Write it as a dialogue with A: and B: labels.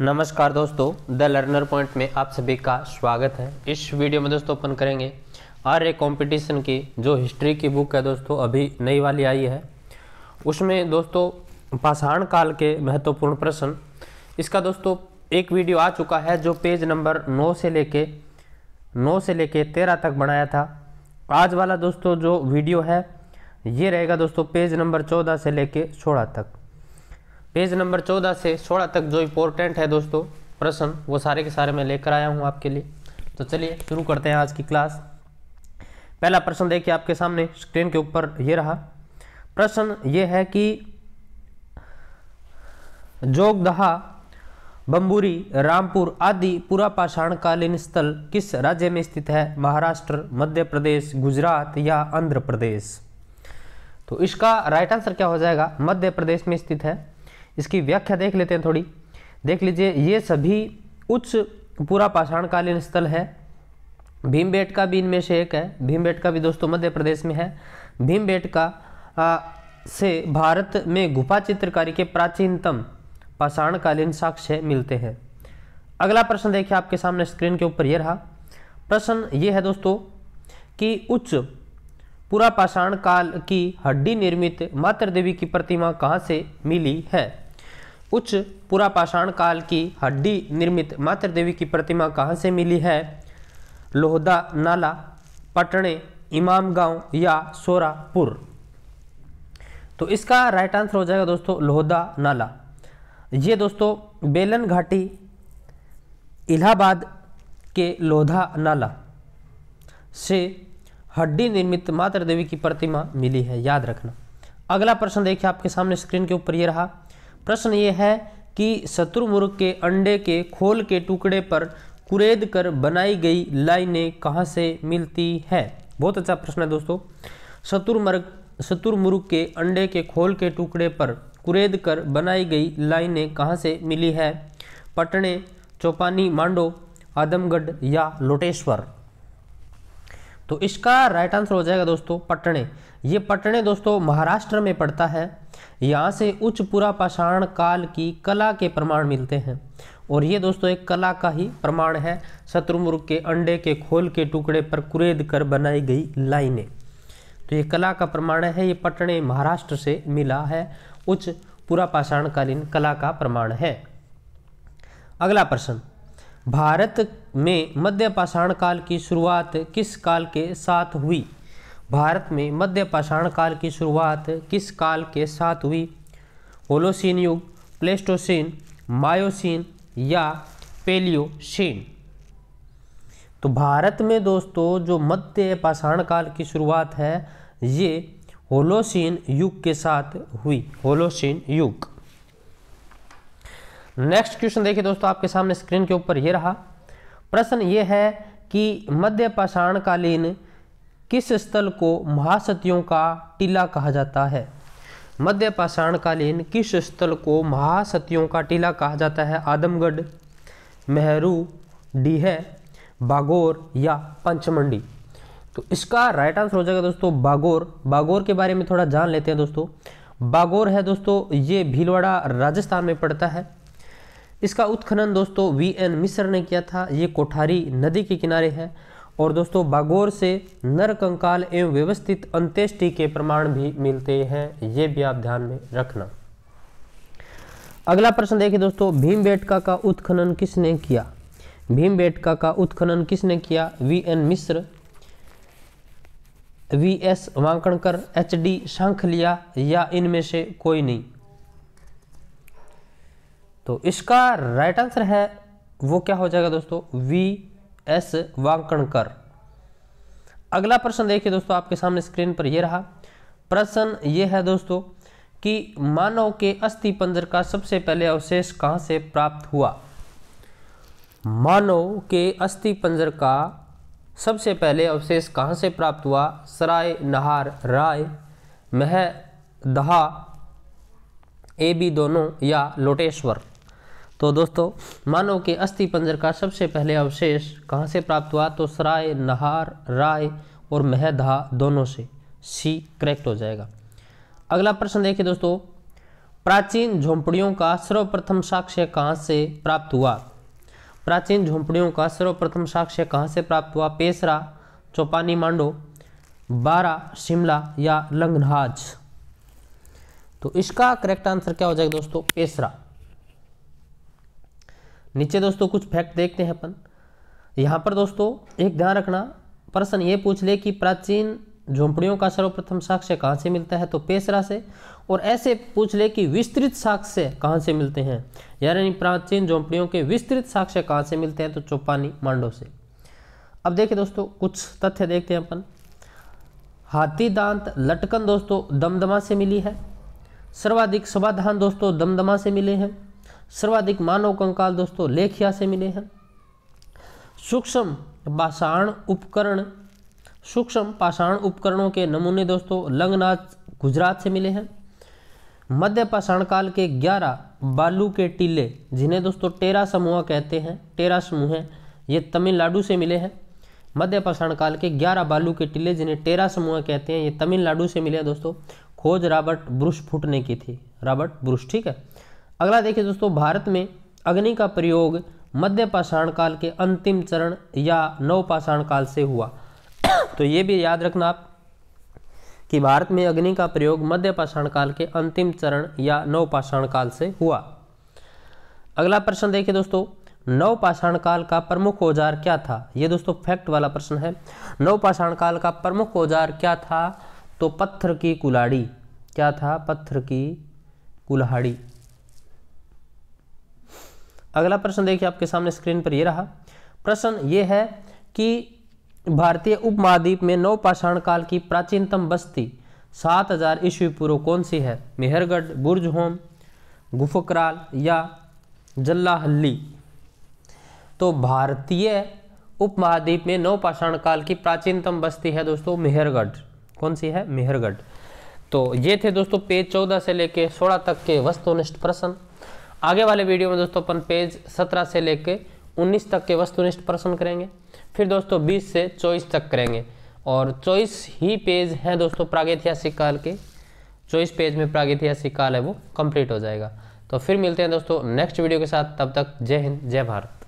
A: नमस्कार दोस्तों the learner point में आप सभी का स्वागत है इस वीडियो में दोस्तों अपन करेंगे आर ए कॉम्पिटिशन की जो हिस्ट्री की बुक है दोस्तों अभी नई वाली आई है उसमें दोस्तों पाषाण काल के महत्वपूर्ण प्रश्न इसका दोस्तों एक वीडियो आ चुका है जो पेज नंबर नौ से लेके नौ से लेके तेरह तक बनाया था आज वाला दोस्तों जो वीडियो है ये रहेगा दोस्तों पेज नंबर चौदह से लेके सोलह तक पेज नंबर चौदह से सोलह तक जो इम्पोर्टेंट है दोस्तों प्रश्न वो सारे के सारे मैं लेकर आया हूँ आपके लिए तो चलिए शुरू करते हैं आज की क्लास पहला प्रश्न देखिए आपके सामने स्क्रीन के ऊपर ये रहा प्रश्न ये है कि जोगदहा बम्बूरी रामपुर आदि पुरापाषाण कालीन स्थल किस राज्य में स्थित है महाराष्ट्र मध्य प्रदेश गुजरात या आंध्र प्रदेश तो इसका राइट आंसर क्या हो जाएगा मध्य प्रदेश में स्थित है इसकी व्याख्या देख लेते हैं थोड़ी देख लीजिए ये सभी उच्च पूरा पाषाणकालीन स्थल है भीमबेट का भी इनमें से एक है भीमबेट का भी दोस्तों मध्य प्रदेश में है भीमबेट का आ, से भारत में गुफा चित्रकारी के प्राचीनतम पाषाणकालीन साक्ष्य मिलते हैं अगला प्रश्न देखिए आपके सामने स्क्रीन के ऊपर ये रहा प्रश्न ये है दोस्तों कि उच्च पूरा पाषाण काल की हड्डी निर्मित मातृदेवी की प्रतिमा कहाँ से मिली है उच्च पुरापाषाण काल की हड्डी निर्मित मातृ देवी की प्रतिमा कहाँ से मिली है लोहदा नाला पटने इमाम गांव या सोरापुर तो इसका राइट आंसर हो जाएगा दोस्तों लोहदा नाला ये दोस्तों बेलन घाटी इलाहाबाद के लोधा नाला से हड्डी निर्मित मातृ देवी की प्रतिमा मिली है याद रखना अगला प्रश्न देखिए आपके सामने स्क्रीन के ऊपर ये रहा प्रश्न ये है कि शत्रुमुर्ग के अंडे के खोल के टुकड़े पर कुरेद कर बनाई गई लाइनें कहाँ से मिलती है बहुत अच्छा प्रश्न है दोस्तों शत्रुमर्ग शत्रुमुर्ग के अंडे के खोल के टुकड़े पर कुरेद कर बनाई गई लाइनें कहाँ से मिली है पटने चौपानी मांडो आदमगढ़ या लोटेश्वर तो इसका राइट आंसर हो जाएगा दोस्तों पटने ये पटने दोस्तों महाराष्ट्र में पड़ता है यहाँ से उच्च पुरा पाषाण काल की कला के प्रमाण मिलते हैं और ये दोस्तों एक कला का ही प्रमाण है शत्रुमुर्ग के अंडे के खोल के टुकड़े पर कुरेद कर बनाई गई लाइनें तो ये कला का प्रमाण है ये पटने महाराष्ट्र से मिला है उच्च पुरा कालीन कला का प्रमाण है अगला प्रश्न भारत में मध्य पाषाण काल की शुरुआत किस काल के साथ हुई भारत में मध्य पाषाण काल की शुरुआत किस काल के साथ हुई होलोसीन युग प्लेस्टोसिन मायोसीन या पेलियोसिन तो भारत में दोस्तों जो मध्य पाषाण काल की शुरुआत है ये होलोसीन युग के साथ हुई होलोसीन युग नेक्स्ट क्वेश्चन देखिए दोस्तों आपके सामने स्क्रीन के ऊपर ये रहा प्रश्न ये है कि मध्य पाषाणकालीन किस स्थल को महासतियों का टीला कहा जाता है मध्य पाषाण कालीन किस स्थल को महासतियों का टीला कहा जाता है आदमगढ़ मेहरू डीह बागोर या पंचमंडी तो इसका राइट आंसर हो जाएगा दोस्तों बागोर बागोर के बारे में थोड़ा जान लेते हैं दोस्तों बागोर है दोस्तों ये भीलवाड़ा राजस्थान में पड़ता है इसका उत्खनन दोस्तों वी एन मिश्र ने किया था ये कोठारी नदी के किनारे है और दोस्तों बागोर से नर कंकाल एवं व्यवस्थित अंत्येष्टि के प्रमाण भी मिलते हैं ये भी आप ध्यान में रखना अगला प्रश्न देखिए दोस्तों भीम बेटका का उत्खनन किसने किया भीम बेटका का उत्खनन किसने किया V N Mishra V S Wakankar H D Sankalia या इनमें से कोई नहीं तो इसका राइट आंसर है वो क्या हो जाएगा दोस्तों वी एस वांकणकर अगला प्रश्न देखिए दोस्तों आपके सामने स्क्रीन पर यह रहा प्रश्न ये है दोस्तों कि मानव के अस्थि पंजर का सबसे पहले अवशेष कहां से प्राप्त हुआ मानव के अस्थि पंजर का सबसे पहले अवशेष कहां से प्राप्त हुआ सराय नहार राय मह दहा ए बी दोनों या लोटेश्वर तो दोस्तों मानव के अस्थि पंजर का सबसे पहले अवशेष कहाँ से प्राप्त हुआ तो सराय नहार राय और महधा दोनों से सी करेक्ट हो जाएगा अगला प्रश्न देखिए दोस्तों प्राचीन झोंपड़ियों का सर्वप्रथम साक्ष्य कहाँ से प्राप्त हुआ प्राचीन झोंपड़ियों का सर्वप्रथम साक्ष्य कहाँ से प्राप्त हुआ पेसरा चौपानी मांडो बारा शिमला या लंगनहाज तो इसका करेक्ट आंसर क्या हो जाएगा दोस्तों पेसरा नीचे दोस्तों कुछ फैक्ट देखते हैं अपन यहाँ पर दोस्तों एक ध्यान रखना प्रश्न ये पूछ ले कि प्राचीन झोंपड़ियों का सर्वप्रथम साक्ष्य कहाँ से मिलता है तो पेशरा से और ऐसे पूछ ले कि विस्तृत साक्ष्य कहाँ से मिलते हैं यानी प्राचीन झोंपड़ियों के विस्तृत साक्ष्य कहाँ से मिलते हैं तो चौपानी मांडो से अब देखे दोस्तों कुछ तथ्य देखते हैं अपन हाथी दांत लटकन दोस्तों दमदमा से मिली है सर्वाधिक सभा दोस्तों दमदमा से मिले हैं सर्वाधिक मानव कंकाल दोस्तों लेखिया से मिले हैं सूक्ष्म पाषाण उपकरण सूक्ष्म पाषाण उपकरणों के नमूने दोस्तों लंगनाथ गुजरात से मिले हैं मध्य पाषाण काल के 11 बालू के टीले जिन्हें दोस्तों टेरा समूह कहते हैं टेरा समूह है ये तमिलनाडु से मिले हैं मध्य पाषाण काल के 11 बालू के टीले जिन्हें टेरा समूह कहते हैं ये तमिलनाडु से मिले हैं दोस्तों खोज रॉबर्ट ब्रुश फुटने की थी रॉबर्ट ब्रुश ठीक है अगला देखिए दोस्तों भारत में अग्नि का प्रयोग मध्य पाषाण काल के अंतिम चरण या नवपाषाण काल से हुआ तो ये भी याद रखना आप कि भारत में अग्नि का प्रयोग मध्य पाषाण काल के अंतिम चरण या नवपाषाण काल से हुआ अगला प्रश्न देखिए दोस्तों नवपाषाण काल का प्रमुख औजार क्या था ये दोस्तों फैक्ट वाला प्रश्न है नवपाषाण काल का प्रमुख औजार क्या था तो पत्थर की कुलाड़ी क्या था पत्थर की कुल्हाड़ी अगला प्रश्न देखिए आपके सामने स्क्रीन पर यह रहा प्रश्न ये है कि भारतीय उपमहाद्वीप में नवपाषाण काल की प्राचीनतम बस्ती 7000 हजार ईस्वी पूर्व कौन सी है मेहरगढ़ बुर्ज होम गुफकराल या जल्लाहल्ली तो भारतीय उपमहाद्वीप में नवपाषाण काल की प्राचीनतम बस्ती है दोस्तों मेहरगढ़ कौन सी है मेहरगढ़ तो ये थे दोस्तों पेज चौदह से लेके सोलह तक के वस्तुनिष्ठ प्रश्न आगे वाले वीडियो में दोस्तों अपन पेज सत्रह से लेकर उन्नीस तक के वस्तुनिष्ठ प्रश्न करेंगे फिर दोस्तों बीस से चौबीस तक करेंगे और चौबीस ही पेज हैं दोस्तों प्रागैतिहासिक काल के चौबीस पेज में प्रागैतिहासिक काल है वो कंप्लीट हो जाएगा तो फिर मिलते हैं दोस्तों नेक्स्ट वीडियो के साथ तब तक जय हिंद जय भारत